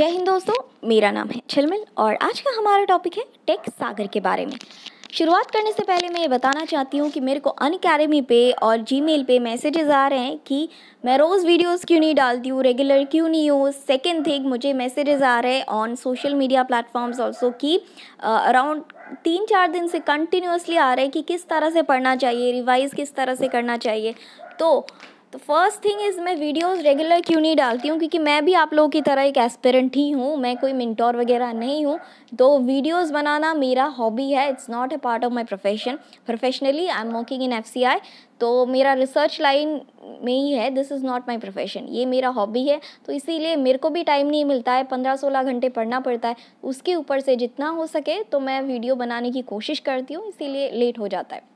जय हिंद दोस्तों मेरा नाम है छिलमिल और आज का हमारा टॉपिक है टेक सागर के बारे में शुरुआत करने से पहले मैं ये बताना चाहती हूँ कि मेरे को अन अकेडमी पे और जी मेल पर मैसेजेस आ रहे हैं कि मैं रोज़ वीडियोस क्यों नहीं डालती हूँ रेगुलर क्यों नहीं हूँ सेकेंड थिंग मुझे मैसेजेस आ रहे हैं on social media platforms also कि अराउंड तीन चार दिन से कंटिन्यूसली आ रहे हैं कि किस तरह से पढ़ना चाहिए रिवाइज़ किस तरह से करना चाहिए तो तो फर्स्ट थिंग इज़ मैं वीडियोस रेगुलर क्यों नहीं डालती हूँ क्योंकि मैं भी आप लोगों की तरह एक एस्पिरेंट ही हूँ मैं कोई मिनटोर वगैरह नहीं हूँ तो वीडियोस बनाना मेरा हॉबी है it's not a part of my profession professionally I am working in F तो मेरा रिसर्च लाइन में ही है this is not my profession ये मेरा हॉबी है तो इसीलिए मेरे को भी टाइम नहीं मिलता है पंद्रह सोलह घंटे पढ़ना पड़ता है उसके ऊपर से जितना हो सके तो मैं वीडियो बनाने की कोशिश करती हूँ इसीलिए लेट हो जाता है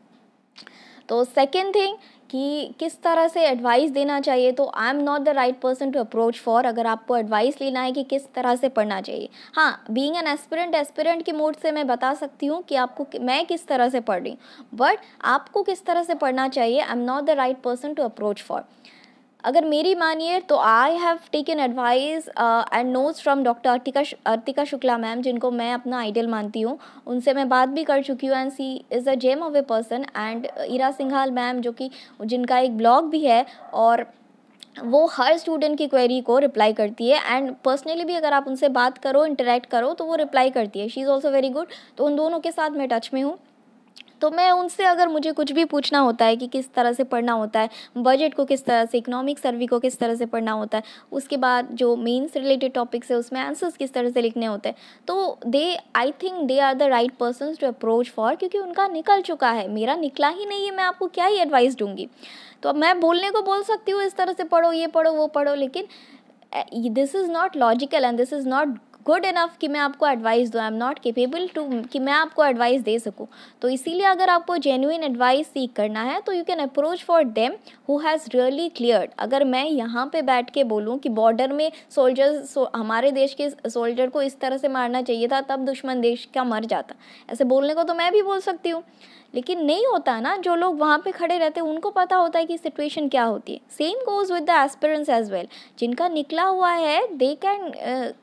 तो सेकेंड थिंग कि किस तरह से एडवाइस देना चाहिए तो I am not the right person to approach for अगर आपको एडवाइस लेना है कि किस तरह से पढ़ना चाहिए हाँ बीइंग एन एस्पिरेंट एस्पिरेंट के मूड से मैं बता सकती हूँ कि आपको मैं किस तरह से पढ़ रही हूँ बट आपको किस तरह से पढ़ना चाहिए I am not the right person to approach for अगर मेरी मानिए तो I have taken advice and notes from doctor Artika Artika Shukla ma'am जिनको मैं अपना आइडियल मानती हूँ उनसे मैं बात भी कर चुकी हूँ and she is a gem of a person and Ira Singhal ma'am जो कि जिनका एक ब्लॉग भी है और वो हर स्टूडेंट की क्वेरी को रिप्लाई करती है एंड पर्सनली भी अगर आप उनसे बात करो इंटरेक्ट करो तो वो रिप्लाई करती है she is also very good तो उन दोनों के साथ मैं टच में हूँ तो मैं उनसे अगर मुझे कुछ भी पूछना होता है कि किस तरह से पढ़ना होता है बजट को किस तरह से इकोनॉमिक सर्वे को किस तरह से पढ़ना होता है उसके बाद जो मेन्स रिलेटेड टॉपिक्स है उसमें आंसर्स किस तरह से लिखने होते हैं तो they I think they are the right person to approach for क्योंकि उनका निकल चुका है मेरा निकला ही नहीं है मैं आपको क्या ही एडवाइस दूंगी तो अब मैं बोलने को बोल सकती हूँ इस तरह से पढ़ो ये पढ़ो वो पढ़ो लेकिन this is not logical and this is not good enough कि मैं आपको एडवाइस दूँ I am not capable to कि मैं आपको एडवाइस दे सकूँ तो इसीलिए अगर आपको जेन्यून एडवाइस सीख करना है तो you can approach for them who has really clear अगर मैं यहाँ पे बैठ के बोलूँ कि बॉर्डर में सोल्जर्स सो, हमारे देश के सोल्जर को इस तरह से मारना चाहिए था तब दुश्मन देश का मर जाता ऐसे बोलने को तो मैं भी बोल सकती हूँ लेकिन नहीं होता ना जो लोग वहाँ पे खड़े रहते हैं उनको पता होता है कि सिचुएशन क्या होती है same goes with the aspirants as well जिनका निकला हुआ है they can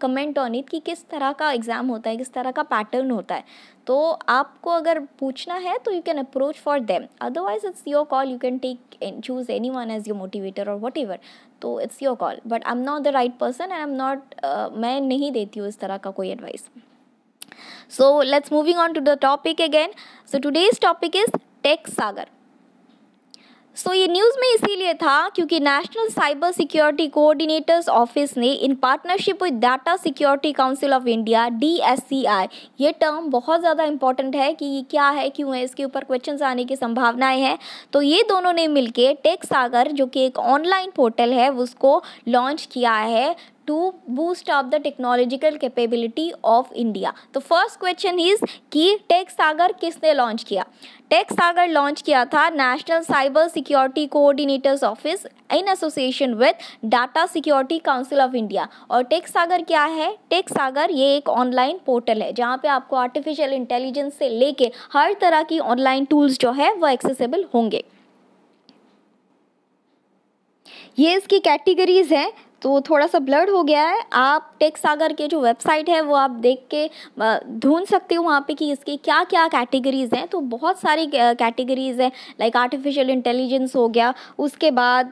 comment on it कि किस तरह का एग्ज़ाम होता है किस तरह का पैटर्न होता है तो आपको अगर पूछना है तो you can approach for them otherwise it's your call you can take choose any one as your motivator और वट एवर तो it's your call but I am not the right person and I am not मैं नहीं देती हूँ इस तरह का कोई advice so let's moving on to the topic again so today's topic is tech Sagar so so, ये न्यूज़ में इसीलिए था क्योंकि national cyber security coordinators office ने in partnership with data security council of India D ये term बहुत ज़्यादा important है कि ये क्या है क्यों है इसके ऊपर क्वेश्चंस आने की संभावनाएं हैं तो ये दोनों ने मिलकर टेक सागर जो कि एक ऑनलाइन पोर्टल है उसको लॉन्च किया है to boost up the technological capability of India तो फर्स्ट क्वेश्चन इज कि टेक सागर किसने लॉन्च किया टेक सागर लॉन्च किया था national cyber security coordinators office in association with data security council of India और टेक सागर क्या है टेक सागर ये एक ऑनलाइन पोर्टल है जहाँ पे आपको आर्टिफिशियल इंटेलिजेंस से लेके हर तरह की ऑनलाइन टूल्स जो है वो एक्सेसिबल होंगे ये इसकी कैटेगरीज हैं तो थोड़ा सा ब्लर्ड हो गया है आप टेक सागर के जो वेबसाइट है वो आप देख के ढूंढ सकते हो वहाँ पे कि इसकी क्या क्या कैटेगरीज़ हैं तो बहुत सारी कैटेगरीज़ हैं लाइक आर्टिफिशियल इंटेलिजेंस हो गया उसके बाद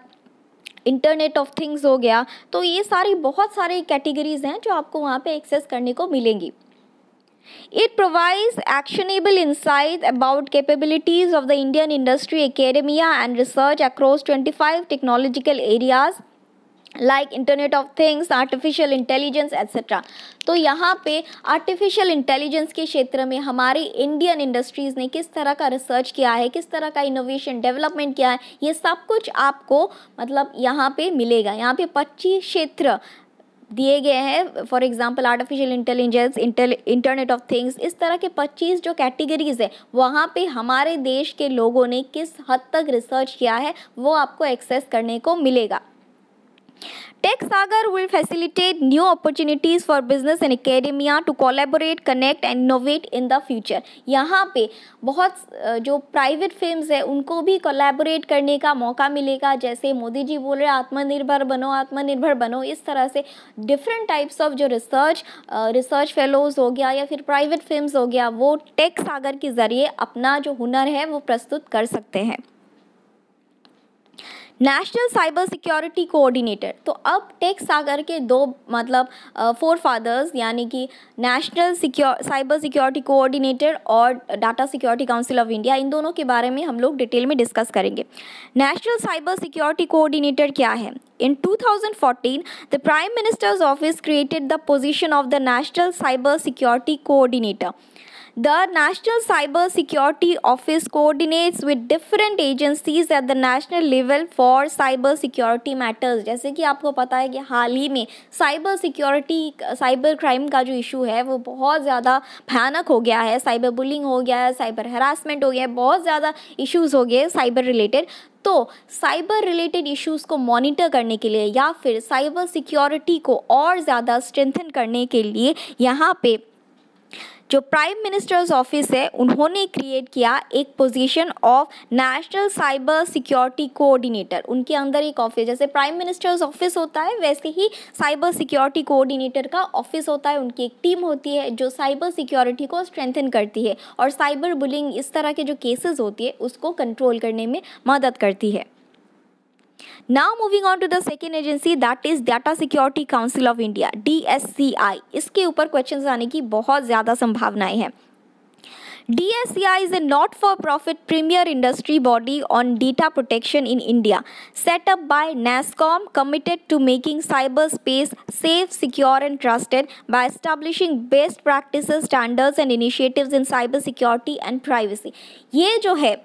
इंटरनेट ऑफ थिंग्स हो गया तो ये सारी बहुत सारी कैटेगरीज़ हैं जो आपको वहाँ पे एक्सेस करने को मिलेंगी It provides actionable insights about capabilities of the Indian industry, academia and research across 25 technological areas. Like internet of things artificial intelligence etcetera तो यहाँ पे आर्टिफिशियल इंटेलिजेंस के क्षेत्र में हमारी इंडियन इंडस्ट्रीज़ ने किस तरह का रिसर्च किया है किस तरह का इनोवेशन डेवलपमेंट किया है ये सब कुछ आपको मतलब यहाँ पे मिलेगा यहाँ पे पच्चीस क्षेत्र दिए गए हैं for example artificial intelligence internet of things इस तरह के 25 जो कैटेगरीज है वहाँ पे हमारे देश के लोगों ने किस हद तक रिसर्च किया है वो आपको एक्सेस करने को मिलेगा Tech Sagar will facilitate new opportunities for business and academia to collaborate, connect and innovate in the future. यहाँ पे बहुत जो प्राइवेट फिल्म है उनको भी कोलेबोरेट करने का मौका मिलेगा जैसे मोदी जी बोल रहे आत्मनिर्भर बनो आत्मनिर्भर बनो इस तरह से डिफरेंट टाइप्स ऑफ जो रिसर्च रिसर्च फेलोज हो गया या फिर प्राइवेट फिल्म हो गया वो टेक सागर के ज़रिए अपना जो हुनर है वो प्रस्तुत कर सकते हैं नेशनल साइबर सिक्योरिटी कोऑर्डिनेटर तो अब टेक सागर के दो मतलब फोर फादर्स यानी कि national secure cyber security coordinator और data security council of India इन दोनों के बारे में हम लोग डिटेल में डिस्कस करेंगे नेशनल साइबर सिक्योरिटी कोऑर्डिनेटर क्या है in 2014, the prime minister's office created the position of the national cyber security coordinator The National Cyber Security Office coordinates with different agencies at the national level for cyber security matters. जैसे कि आपको पता है कि हाल ही में cyber security, cyber crime का जो issue है वो बहुत ज़्यादा भयानक हो गया है cyber bullying हो गया है cyber harassment हो गया है बहुत ज़्यादा issues हो गए cyber related. तो साइबर रिलेटेड इश्यूज़ को मॉनिटर करने के लिए या फिर साइबर सिक्योरिटी को और ज़्यादा स्ट्रेंथन करने के लिए यहाँ पे जो प्राइम मिनिस्टर्स ऑफिस है उन्होंने क्रिएट किया एक position of national cyber security coordinator उनके अंदर एक ऑफिस जैसे प्राइम मिनिस्टर्स ऑफिस होता है वैसे ही साइबर सिक्योरिटी कोऑर्डिनेटर का ऑफिस होता है उनकी एक टीम होती है जो साइबर सिक्योरिटी को स्ट्रेंथन करती है और साइबर बुलिंग इस तरह के जो केसेस होती है उसको कंट्रोल करने में मदद करती है Now moving on to the second agency that is Data Security Council of India DSCI इसके ऊपर क्वेश्चंस आने की बहुत ज़्यादा संभावनाएं हैं DSCI is a not for profit premier industry body on data protection in India, set up by NASCOM, committed to making cyberspace safe, secure, and trusted by establishing best practices, standards, and initiatives in cybersecurity and privacy. ये जो है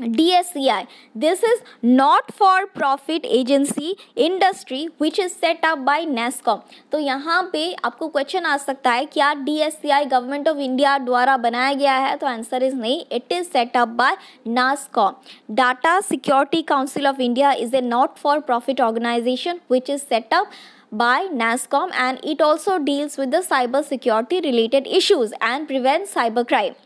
DSCI. This is not for profit agency industry which is set up by NASCOM. तो यहाँ पे आपको question आ सकता है क्या DSCI गवर्नमेंट ऑफ इंडिया द्वारा बनाया गया है तो आंसर इज नहीं it is set up by NASCOM. Data security council of India is a not for profit organization which is set up by NASCOM and it also deals with the cyber security related issues and prevents cybercrime.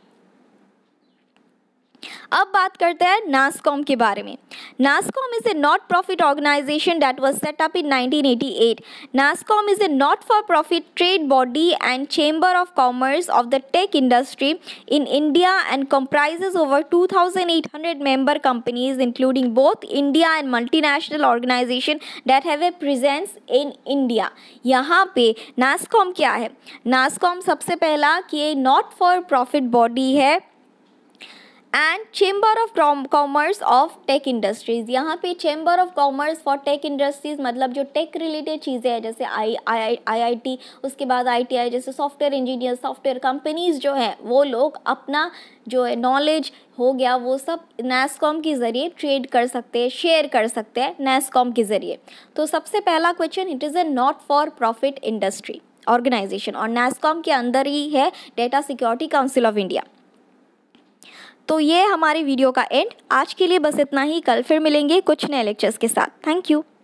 अब बात करते हैं नासकॉम के बारे में NASSCOM is a not profit organization that was set up in 1988 NASSCOM is a not for profit trade body and chamber of commerce of the tech industry in India and comprises over 2,800 member companies including both India and multinational organization that have a presence in India यहाँ पे नासकॉम क्या है नासकॉम सबसे पहला कि ये not for profit body है and chamber of commerce of tech industries यहाँ पे chamber of commerce for tech industries मतलब जो टेक रिलेटेड चीज़ें हैं जैसे आई आई आई आई टी उसके बाद आई टी आई जैसे सॉफ्टवेयर इंजीनियर सॉफ्टवेयर कंपनीज़ जो हैं वो लोग अपना जो है नॉलेज हो गया वो सब नैसकॉम के ज़रिए ट्रेड कर सकते हैं शेयर कर सकते हैं नैसकॉम के ज़रिए तो सबसे पहला question it is a not for profit industry organization और नैसकॉम के अंदर ही है data security council of India तो ये हमारी वीडियो का एंड आज के लिए बस इतना ही कल फिर मिलेंगे कुछ नए लेक्चर्स के साथ थैंक यू